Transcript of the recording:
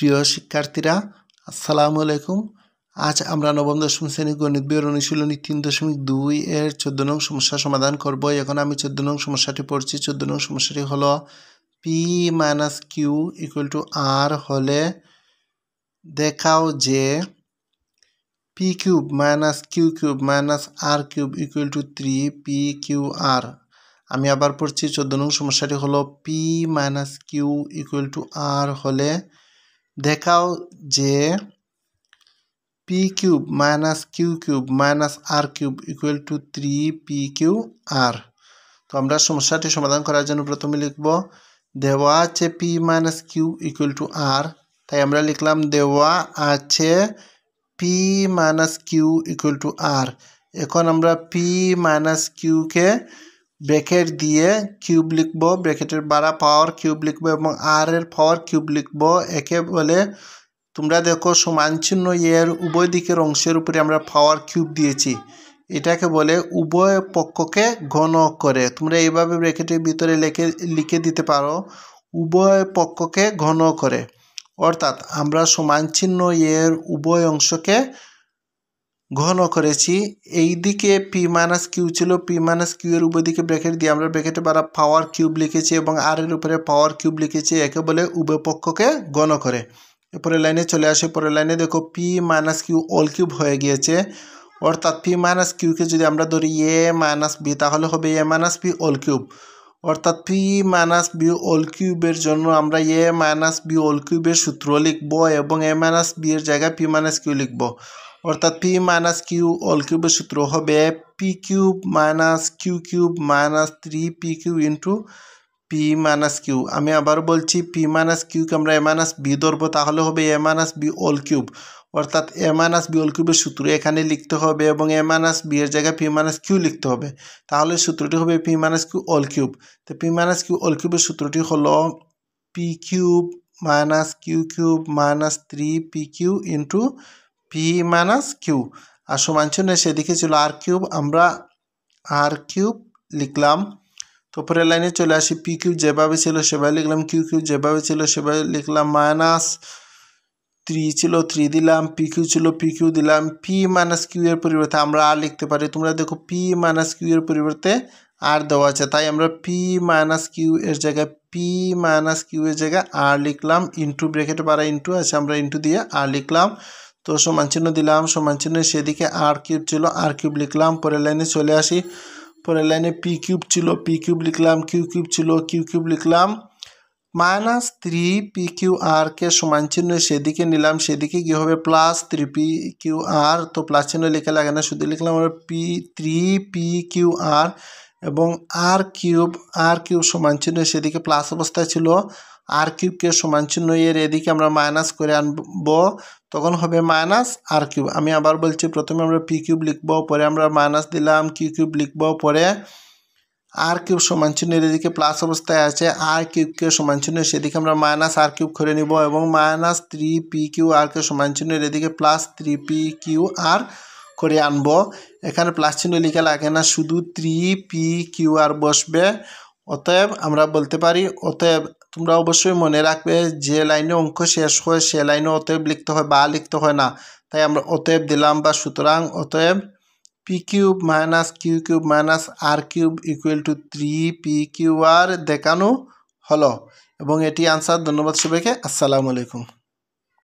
প্রিয় শিক্ষার্থীরা আসসালামু আলাইকুম আজ আমরা নবম দশম শ্রেণী গণিত বিয়ের অনুশীলনী তিন দশমিক দুই এর চোদ্দ নং সমস্যা সমাধান করব এখন আমি চোদ্দ নং সমস্যাটি পড়ছি চোদ্দ নং সমস্যাটি হলো P minus Q equal to R হলে দেখাও যে P cube minus Q cube minus R cube equal to three P Q R আমি আবার পড়ছি চোদ্দ নং সমস্যাটি হলো P minus Q equal to R হলে দেখাও যে P cube minus Q cube minus R cube equal to three P Q R তো আমরা সমস্যাটি সমাধান করার জন্য প্রথমে লিখব দেওয়া আছে P minus Q equal to R তাই আমরা লিখলাম দেওয়া আছে P minus Q equal to R এখন আমরা পি মাইনাস কিউকে কে ব্রেকেট দিয়ে কিউব লিখব ব্রেকেটের বাড়া পাওয়ার কিউব লিখব এবং আর এর পাওয়ার কিউব লিখব একে বলে তোমরা দেখো সমান চিহ্ন এর উভয় দিকের অংশের উপরে আমরা পাওয়ার কিউব দিয়েছি এটাকে বলে উভয় পক্ষকে ঘন করে তোমরা এইভাবে ব্রেকেটের ভিতরে লেখে লিখে দিতে পারো উভয় পক্ষকে ঘন করে অর্থাৎ আমরা সমান চিহ্ন এর উভয় অংশকে ঘন করেছি এই দিকে পি মাইনাস কিউ ছিল পি মাইনাস কিউ এর উপর দিকে ব্র্যাকেট দিয়ে আমরা ব্র্যাকেটে বারা পাওয়ার কিউব লিখেছি এবং আর এর উপরে পাওয়ার কিউব লিখেছি একে বলে উভয়পক্ষকে ঘন করে এরপরে লাইনে চলে আসে পরের লাইনে দেখো P minus Q whole cube হয়ে গিয়েছে অর্থাৎ পি মাইনাস কিউকে যদি আমরা ধরি এ মাইনাস বি তাহলে হবে A minus P whole cube অর্থাৎ পি মাইনাস বি অল কিউবের জন্য আমরা এ মাইনাস বি অল কিউবের সূত্র লিখবো এবং এ মাইনাস বি এর জায়গায় পি মাইনাস কিউ লিখব অর্থাৎ পি মাইনাস কিউ অল কিউবের সূত্র হবে P cube minus Q cube minus three P Q into P minus Q আমি আবার বলছি পি মাইনাস কিউকে আমরা এ মাইনাস বি ধরবো তাহলে হবে A minus B whole cube অর্থাৎ এ মাইনাস বি অল কিউবের সূত্র এখানে লিখতে হবে এবং এ মাইনাস বি এর জায়গায় পি মাইনাস কিউ লিখতে হবে তাহলে সূত্রটি হবে P minus Q whole cube তো পি মাইনাস কিউ অল কিউবের সূত্রটি হলো P cube minus Q cube minus three P Q into P minus Q R সমান চিহ্নে সেদিকে ছিল আর কিউব আমরা আর কিউব লিখলাম তো পরের লাইনে চলে আসি পি কিউ যেভাবে ছিল সেভাবে লিখলাম কিউ কিউ যেভাবে ছিল সেভাবে লিখলাম মাইনাস থ্রি ছিল থ্রি দিলাম পি কিউ ছিল পি কিউ দিলাম পি মাইনাস কিউ এর পরিবর্তে আমরা আর লিখতে পারি তোমরা দেখো পি মাইনাস কিউ এর পরিবর্তে আর দেওয়া আছে তাই আমরা পি মাইনাস কিউ এর জায়গায় পি মাইনাস কিউ এর জায়গায় আর লিখলাম ইন্টু ব্রেকেট পারা ইন্টু আছে আমরা ইন্টু দিয়ে আর লিখলাম তো সমান চিহ্ন দিলাম সমান চিহ্নের সেদিকে আর কিউব ছিল আর কিউব লিখলাম পরের লাইনে চলে আসি পরের লাইনে পি কিউব ছিল পি কিউব লিখলাম কিউ কিউব ছিল কিউ কিউব লিখলাম মাইনাস থ্রি পি কিউ আরকে সমান চিহ্ন সেদিকে নিলাম সেদিকে কী হবে plus three P Q R তো প্লাস চিহ্ন লিখে লাগে না শুধু লিখলাম P three P Q R এবং আর কিউব আর কিউব সমান চিহ্ন সেদিকে প্লাস অবস্থায় ছিল আর কিউবকে সমান চিহ্ন এর এদিকে আমরা মাইনাস করে আনব তখন হবে মাইনাস আর কিউব আমি আবার বলছি প্রথমে আমরা পি কিউব লিখবো পরে আমরা মাইনাস দিলাম কিউ কিউব লিখবো পরে আর কিউব সমান চিহ্নের এদিকে প্লাস অবস্থায় আছে আর কিউবকে সমান চিহ্ন সেদিকে আমরা মাইনাস আর কিউব করে নিব এবং minus three P Q R কে সমান চিহ্নের এদিকে plus three P Q R করে আনব এখানে প্লাস চিহ্ন লিখে লাগে না শুধু থ্রি পি কিউ আর বসবে অতএব আমরা বলতে পারি অতএব তোমরা অবশ্যই মনে রাখবে যে লাইনে অঙ্ক শেষ হয় সে লাইনে অতএব লিখতে হয় বা লিখতে হয় না তাই আমরা অতএব দিলাম বা সুতরাং অতএব P cube minus Q cube minus R cube equal to three P Q R দেখানো হলো এবং এটি আনসার ধন্যবাদ সবাইকে আসসালামু আলাইকুম